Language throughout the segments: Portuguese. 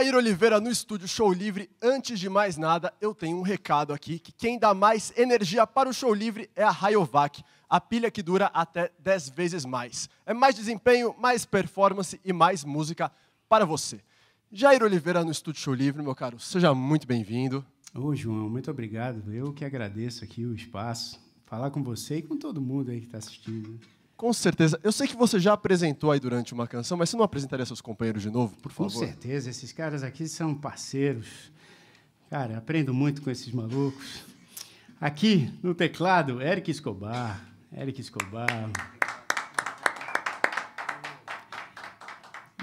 Jair Oliveira no estúdio Show Livre. Antes de mais nada, eu tenho um recado aqui que quem dá mais energia para o Show Livre é a Rayovac, a pilha que dura até 10 vezes mais. É mais desempenho, mais performance e mais música para você. Jair Oliveira no estúdio Show Livre, meu caro, seja muito bem-vindo. Ô, João, muito obrigado. Eu que agradeço aqui o espaço, falar com você e com todo mundo aí que está assistindo. Né? Com certeza. Eu sei que você já apresentou aí durante uma canção, mas você não apresentaria seus companheiros de novo, por favor? Com certeza. Esses caras aqui são parceiros. Cara, aprendo muito com esses malucos. Aqui no teclado, Eric Escobar. Eric Escobar.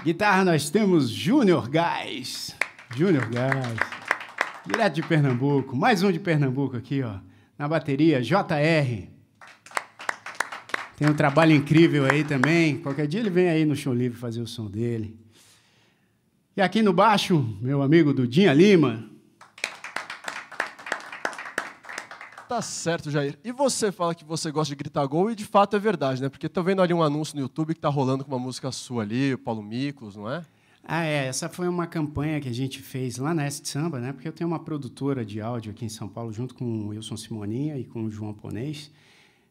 Guitarra nós temos Júnior Gás. Júnior Gás. Direto de Pernambuco. Mais um de Pernambuco aqui, ó. Na bateria, JR. Tem um trabalho incrível aí também. Qualquer dia ele vem aí no Show Livre fazer o som dele. E aqui no baixo, meu amigo Dudinha Lima. Tá certo, Jair. E você fala que você gosta de gritar gol e de fato é verdade, né? Porque tô vendo ali um anúncio no YouTube que tá rolando com uma música sua ali, o Paulo Micos, não é? Ah, é. Essa foi uma campanha que a gente fez lá na Est Samba, né? Porque eu tenho uma produtora de áudio aqui em São Paulo, junto com o Wilson Simoninha e com o João Ponês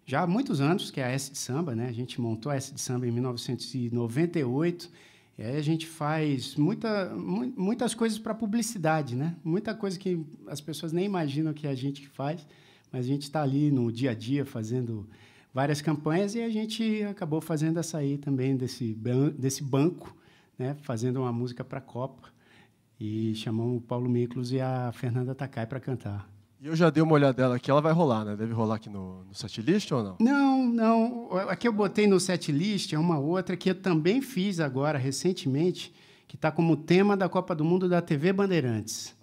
já há muitos anos, que é a S de Samba, né? A gente montou a S de Samba em 1998. E aí a gente faz muita, muitas coisas para publicidade, né? Muita coisa que as pessoas nem imaginam que é a gente faz, mas a gente está ali no dia a dia fazendo várias campanhas e a gente acabou fazendo essa aí também desse, ban desse banco, né? Fazendo uma música para a Copa. E chamamos o Paulo Miklos e a Fernanda Takai para cantar. E eu já dei uma olhadela aqui, ela vai rolar, né? Deve rolar aqui no, no setlist ou não? Não, não. A que eu botei no setlist é uma outra que eu também fiz agora, recentemente, que está como tema da Copa do Mundo da TV Bandeirantes.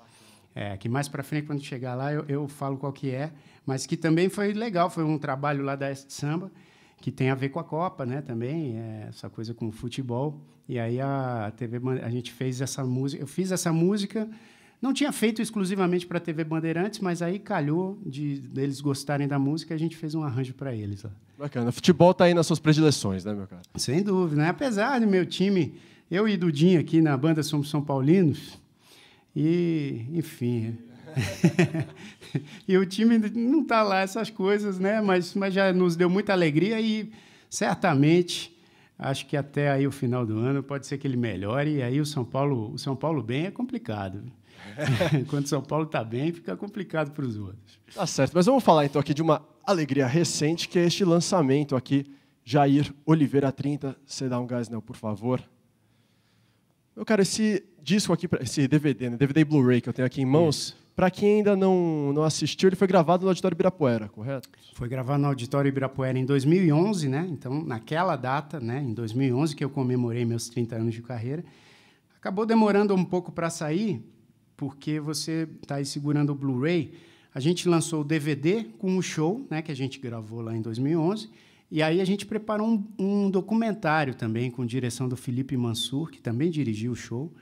É, que mais para frente, quando chegar lá, eu, eu, falo qual que é, mas que também foi legal, foi um trabalho lá da Est Samba, que tem a ver com a Copa, né, também, é, essa coisa com o futebol. E aí a TV, a gente fez essa música, eu fiz essa música não tinha feito exclusivamente para a TV Bandeirantes, mas aí calhou de deles gostarem da música e a gente fez um arranjo para eles. Lá. Bacana. Futebol está aí nas suas predileções, né, meu cara? Sem dúvida. Né? Apesar do meu time, eu e Dudinho aqui na banda somos São Paulinos, e, enfim. e o time não está lá essas coisas, né? Mas, mas já nos deu muita alegria e certamente acho que até aí o final do ano pode ser que ele melhore e aí o São Paulo, o São Paulo bem é complicado. Quando São Paulo está bem, fica complicado para os outros. Tá certo, mas vamos falar então aqui de uma alegria recente, que é este lançamento aqui, Jair Oliveira 30. Você dá um gás, não, por favor. Meu cara, esse disco aqui, esse DVD, né? DVD Blu-ray que eu tenho aqui em mãos. Para quem ainda não, não assistiu, ele foi gravado no Auditório Ibirapuera, correto? Foi gravado no Auditório Ibirapuera em 2011, né? Então, naquela data, né, em 2011, que eu comemorei meus 30 anos de carreira. Acabou demorando um pouco para sair, porque você está aí segurando o Blu-ray. A gente lançou o DVD com o show, né, que a gente gravou lá em 2011, e aí a gente preparou um, um documentário também com direção do Felipe Mansur, que também dirigiu o show,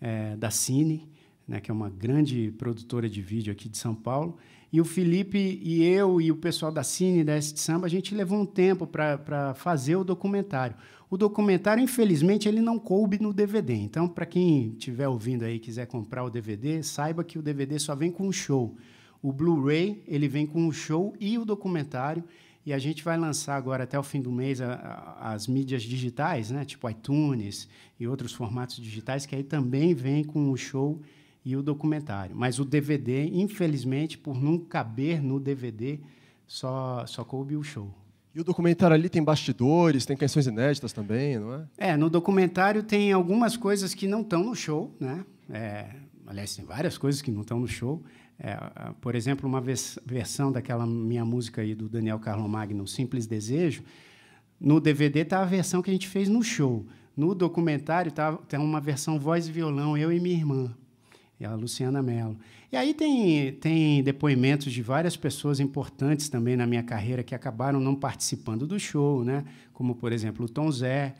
é, da Cine, né, que é uma grande produtora de vídeo aqui de São Paulo. E o Felipe e eu e o pessoal da Cine, da S de Samba, a gente levou um tempo para fazer o documentário. O documentário, infelizmente, ele não coube no DVD. Então, para quem estiver ouvindo aí e quiser comprar o DVD, saiba que o DVD só vem com o show. O Blu-ray, ele vem com o show e o documentário. E a gente vai lançar agora até o fim do mês a, a, as mídias digitais, né? tipo iTunes e outros formatos digitais, que aí também vem com o show e o documentário. Mas o DVD, infelizmente, por não caber no DVD, só, só coube o show. E o documentário ali tem bastidores, tem canções inéditas também, não é? É, no documentário tem algumas coisas que não estão no show, né? É, aliás, tem várias coisas que não estão no show. É, por exemplo, uma vers versão daquela minha música aí do Daniel Carlo Magno, Simples Desejo, no DVD tá a versão que a gente fez no show. No documentário tá, tem uma versão voz e violão, eu e minha irmã e é a Luciana Mello. E aí tem, tem depoimentos de várias pessoas importantes também na minha carreira que acabaram não participando do show, né? Como, por exemplo, o Tom Zé,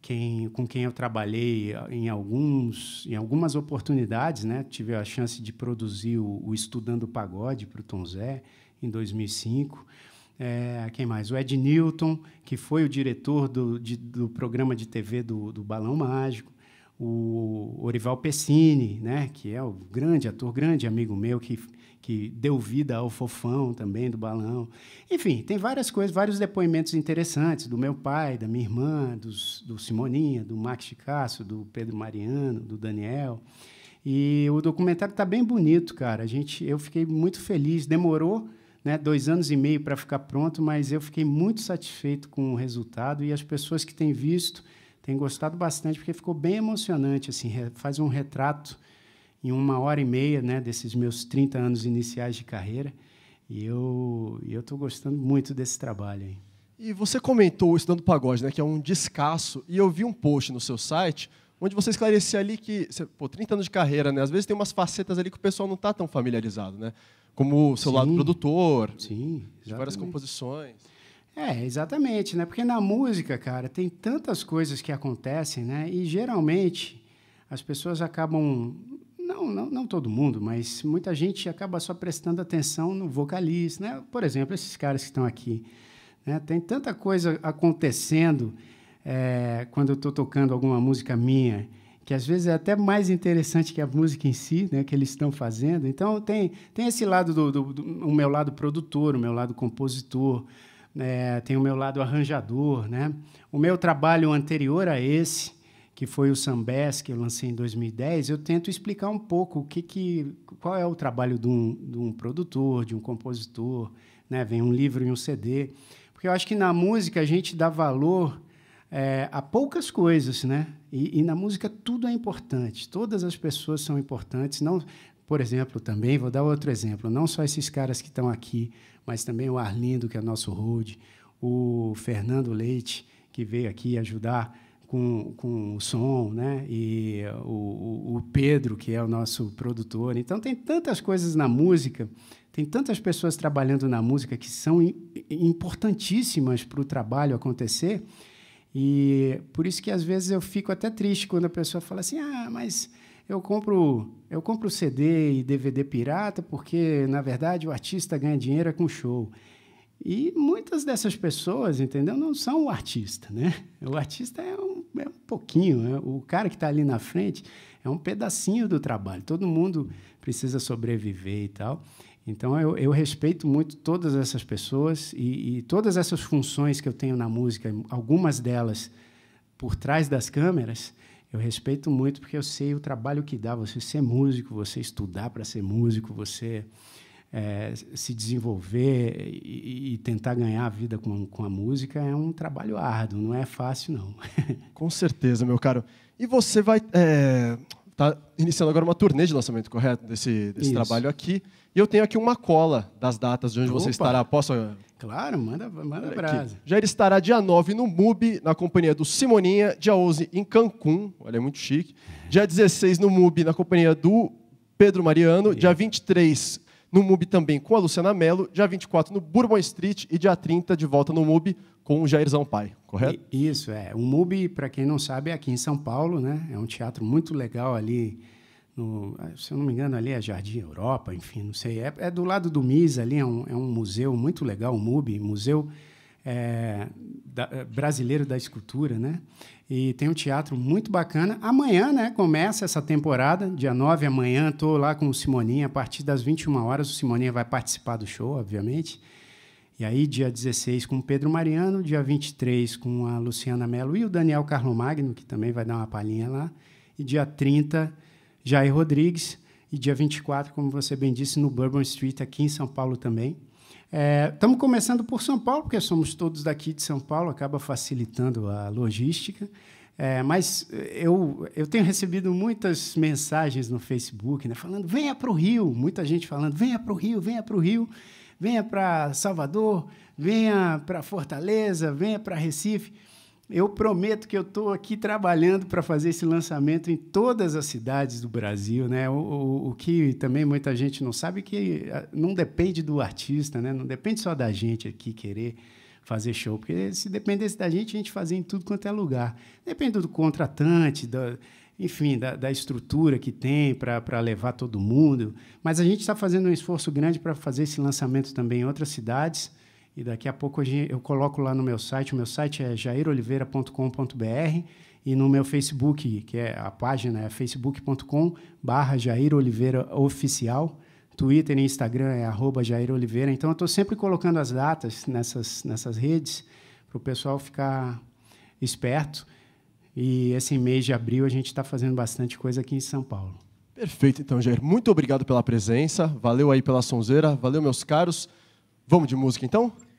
quem, com quem eu trabalhei ah, em, alguns, em algumas oportunidades, né? Tive a chance de produzir o, o Estudando Pagode para o Tom Zé, em 2005. É, quem mais? O Ed Newton, que foi o diretor do, de, do programa de TV do, do Balão Mágico o Orival Pessini, né, que é o grande ator, grande amigo meu, que, que deu vida ao Fofão também, do Balão. Enfim, tem várias coisas, vários depoimentos interessantes do meu pai, da minha irmã, dos, do Simoninha, do Max Chicasso, do Pedro Mariano, do Daniel. E o documentário está bem bonito, cara. A gente, eu fiquei muito feliz. Demorou né, dois anos e meio para ficar pronto, mas eu fiquei muito satisfeito com o resultado e as pessoas que têm visto tem gostado bastante porque ficou bem emocionante, assim, faz um retrato em uma hora e meia, né, desses meus 30 anos iniciais de carreira. E eu eu estou gostando muito desse trabalho aí. E você comentou estudando pagode, né, que é um descasso, e eu vi um post no seu site onde você esclarecia ali que, pô, 30 anos de carreira, né, às vezes tem umas facetas ali que o pessoal não está tão familiarizado, né? Como o seu sim, lado produtor, sim, várias composições. É, exatamente, né? Porque na música, cara, tem tantas coisas que acontecem, né? E geralmente as pessoas acabam. Não, não, não todo mundo, mas muita gente acaba só prestando atenção no vocalista, né? Por exemplo, esses caras que estão aqui. Né? Tem tanta coisa acontecendo é, quando eu estou tocando alguma música minha que às vezes é até mais interessante que a música em si, né, que eles estão fazendo. Então tem, tem esse lado do, do, do o meu lado produtor, o meu lado compositor, é, tem o meu lado arranjador, né? O meu trabalho anterior a esse, que foi o Sambés, que eu lancei em 2010, eu tento explicar um pouco o que, que qual é o trabalho de um, de um produtor, de um compositor, né? Vem um livro e um CD, porque eu acho que na música a gente dá valor é, a poucas coisas, né? E, e, na música tudo é importante, todas as pessoas são importantes, não por exemplo, também vou dar outro exemplo, não só esses caras que estão aqui, mas também o Arlindo, que é nosso road, o Fernando Leite, que veio aqui ajudar com, com o som, né? e o, o Pedro, que é o nosso produtor. Então, tem tantas coisas na música, tem tantas pessoas trabalhando na música que são importantíssimas para o trabalho acontecer, e por isso que às vezes eu fico até triste quando a pessoa fala assim: ah, mas eu compro eu compro CD e DVD pirata porque na verdade o artista ganha dinheiro é com show. E muitas dessas pessoas, entendeu, não são o artista, né? O artista é um, é um pouquinho, é, o cara que está ali na frente é um pedacinho do trabalho. Todo mundo precisa sobreviver e tal. Então, eu, eu respeito muito todas essas pessoas e, e todas essas funções que eu tenho na música, algumas delas por trás das câmeras, eu respeito muito porque eu sei o trabalho que dá você ser músico, você estudar para ser músico, você é, se desenvolver e, e, tentar ganhar a vida com, com a música é um trabalho árduo, não é fácil, não. com certeza, meu caro. E você vai. É, tá iniciando agora uma turnê de lançamento, correto? Desse, desse trabalho aqui. E eu tenho aqui uma cola das datas de onde Opa. você estará. Posso Claro, manda, manda brasa. Aqui. Já ele estará dia 9 no MUBI, na companhia do Simoninha, dia 11 em Cancún, olha, é muito chique. Dia 16 no MUBI, na companhia do Pedro Mariano, dia 23 no MUBI também com a Luciana Mello, dia 24 no Bourbon Street e dia 30 de volta no MUBI com o Jair Zampai, correto? Isso, é. O MUBI, para quem não sabe, é aqui em São Paulo, né? É um teatro muito legal ali no, ah, se eu não me engano, ali é Jardim Europa, enfim, não sei. É, é do lado do MIS, ali é um, é um museu muito legal, o MUB, Museu é, da, é, Brasileiro da Escultura, né? E tem um teatro muito bacana. Amanhã, né, começa essa temporada, dia 9, amanhã, estou lá com o Simoninha, a partir das 21 horas, o Simoninha vai participar do show, obviamente. E aí, dia 16 com o Pedro Mariano, dia 23 com a Luciana Mello e o Daniel Carlo Magno, que também vai dar uma palhinha lá. E dia 30 Jair Rodrigues, e dia 24, como você bem disse, no Bourbon Street, aqui em São Paulo também. Estamos é, começando por São Paulo, porque somos todos daqui de São Paulo, acaba facilitando a logística. É, mas eh, eu, eu tenho recebido muitas mensagens no Facebook, né, falando: venha para o Rio. Muita gente falando: venha para o Rio, venha para o Rio, venha para Salvador, venha para Fortaleza, venha para Recife. Eu prometo que eu estou aqui trabalhando para fazer esse lançamento em todas as cidades do Brasil, né? O, o, o, que também muita gente não sabe é que ah, não depende do artista, né? Não depende só da gente aqui querer fazer show, porque se dependesse da gente, a gente fazia em tudo quanto é lugar. Depende do contratante, da, enfim, da, da estrutura que tem para levar todo mundo. Mas a gente está fazendo um esforço grande para fazer esse lançamento também em outras cidades. E daqui a pouco eu coloco lá no meu site. O meu site é jairoliveira.com.br e no meu Facebook, que é a página é facebookcom jairoliveiraoficial Jair Oliveira Oficial. Twitter e Instagram é arroba Jair Oliveira. Então, eu estou sempre colocando as datas nessas, nessas redes para o pessoal ficar esperto. E esse mês de abril a gente está fazendo bastante coisa aqui em São Paulo. Perfeito, então, Jair. Muito obrigado pela presença. Valeu aí pela sonzeira. Valeu, meus caros. Vamos de música então?